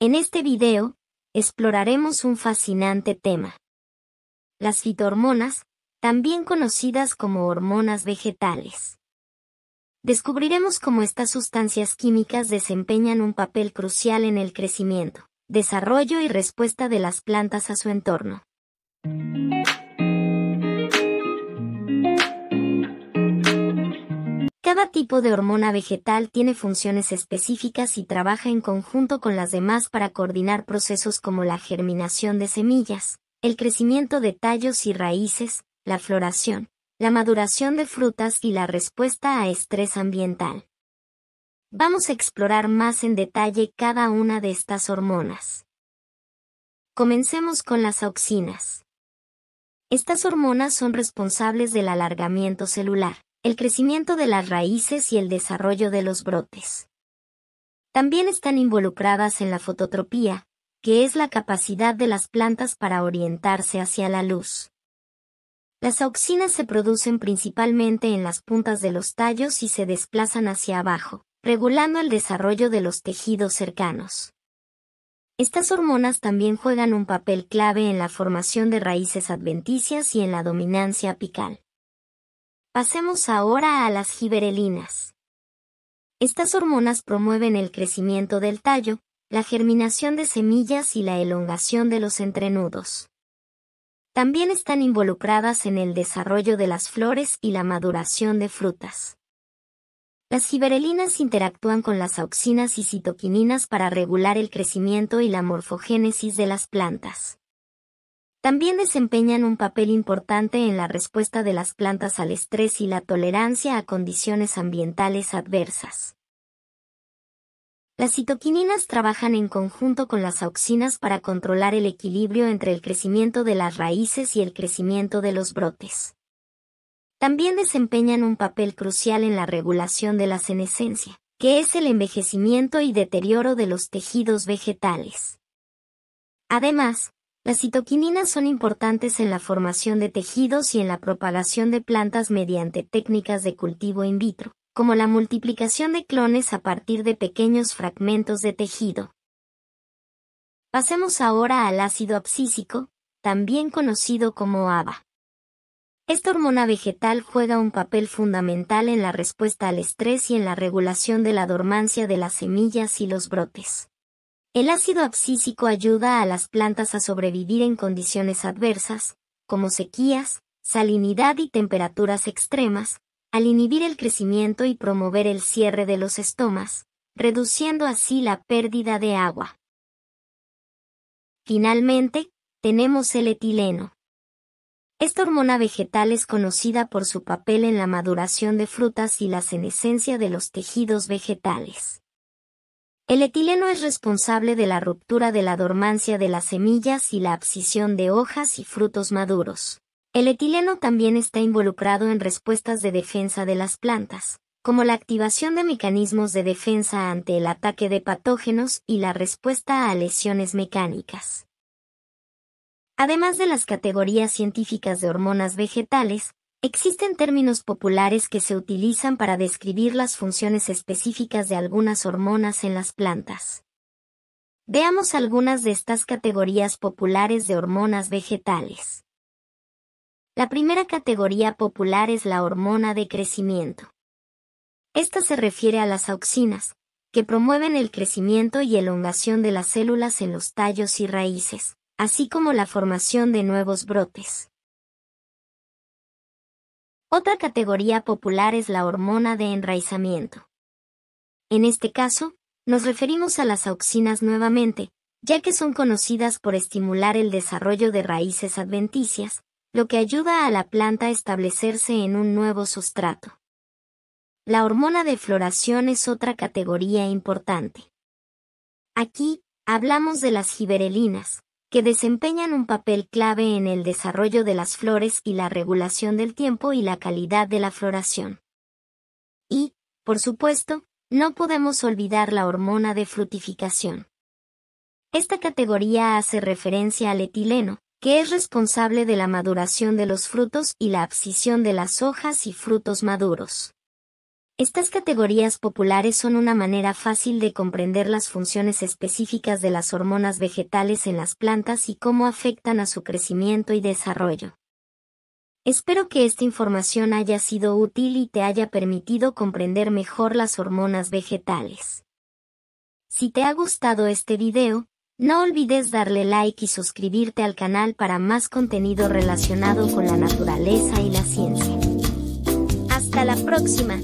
En este video, exploraremos un fascinante tema. Las fitohormonas, también conocidas como hormonas vegetales. Descubriremos cómo estas sustancias químicas desempeñan un papel crucial en el crecimiento, desarrollo y respuesta de las plantas a su entorno. Cada tipo de hormona vegetal tiene funciones específicas y trabaja en conjunto con las demás para coordinar procesos como la germinación de semillas, el crecimiento de tallos y raíces, la floración, la maduración de frutas y la respuesta a estrés ambiental. Vamos a explorar más en detalle cada una de estas hormonas. Comencemos con las auxinas. Estas hormonas son responsables del alargamiento celular el crecimiento de las raíces y el desarrollo de los brotes. También están involucradas en la fototropía, que es la capacidad de las plantas para orientarse hacia la luz. Las auxinas se producen principalmente en las puntas de los tallos y se desplazan hacia abajo, regulando el desarrollo de los tejidos cercanos. Estas hormonas también juegan un papel clave en la formación de raíces adventicias y en la dominancia apical. Pasemos ahora a las giberelinas. Estas hormonas promueven el crecimiento del tallo, la germinación de semillas y la elongación de los entrenudos. También están involucradas en el desarrollo de las flores y la maduración de frutas. Las giberelinas interactúan con las auxinas y citoquininas para regular el crecimiento y la morfogénesis de las plantas. También desempeñan un papel importante en la respuesta de las plantas al estrés y la tolerancia a condiciones ambientales adversas. Las citoquininas trabajan en conjunto con las auxinas para controlar el equilibrio entre el crecimiento de las raíces y el crecimiento de los brotes. También desempeñan un papel crucial en la regulación de la senescencia, que es el envejecimiento y deterioro de los tejidos vegetales. Además, las citoquininas son importantes en la formación de tejidos y en la propagación de plantas mediante técnicas de cultivo in vitro, como la multiplicación de clones a partir de pequeños fragmentos de tejido. Pasemos ahora al ácido abscísico, también conocido como ABA. Esta hormona vegetal juega un papel fundamental en la respuesta al estrés y en la regulación de la dormancia de las semillas y los brotes. El ácido abscísico ayuda a las plantas a sobrevivir en condiciones adversas, como sequías, salinidad y temperaturas extremas, al inhibir el crecimiento y promover el cierre de los estomas, reduciendo así la pérdida de agua. Finalmente, tenemos el etileno. Esta hormona vegetal es conocida por su papel en la maduración de frutas y la senescencia de los tejidos vegetales. El etileno es responsable de la ruptura de la dormancia de las semillas y la abscisión de hojas y frutos maduros. El etileno también está involucrado en respuestas de defensa de las plantas, como la activación de mecanismos de defensa ante el ataque de patógenos y la respuesta a lesiones mecánicas. Además de las categorías científicas de hormonas vegetales, Existen términos populares que se utilizan para describir las funciones específicas de algunas hormonas en las plantas. Veamos algunas de estas categorías populares de hormonas vegetales. La primera categoría popular es la hormona de crecimiento. Esta se refiere a las auxinas, que promueven el crecimiento y elongación de las células en los tallos y raíces, así como la formación de nuevos brotes. Otra categoría popular es la hormona de enraizamiento. En este caso, nos referimos a las auxinas nuevamente, ya que son conocidas por estimular el desarrollo de raíces adventicias, lo que ayuda a la planta a establecerse en un nuevo sustrato. La hormona de floración es otra categoría importante. Aquí, hablamos de las giberelinas, que desempeñan un papel clave en el desarrollo de las flores y la regulación del tiempo y la calidad de la floración. Y, por supuesto, no podemos olvidar la hormona de frutificación. Esta categoría hace referencia al etileno, que es responsable de la maduración de los frutos y la abscisión de las hojas y frutos maduros. Estas categorías populares son una manera fácil de comprender las funciones específicas de las hormonas vegetales en las plantas y cómo afectan a su crecimiento y desarrollo. Espero que esta información haya sido útil y te haya permitido comprender mejor las hormonas vegetales. Si te ha gustado este video, no olvides darle like y suscribirte al canal para más contenido relacionado con la naturaleza y la ciencia. Hasta la próxima.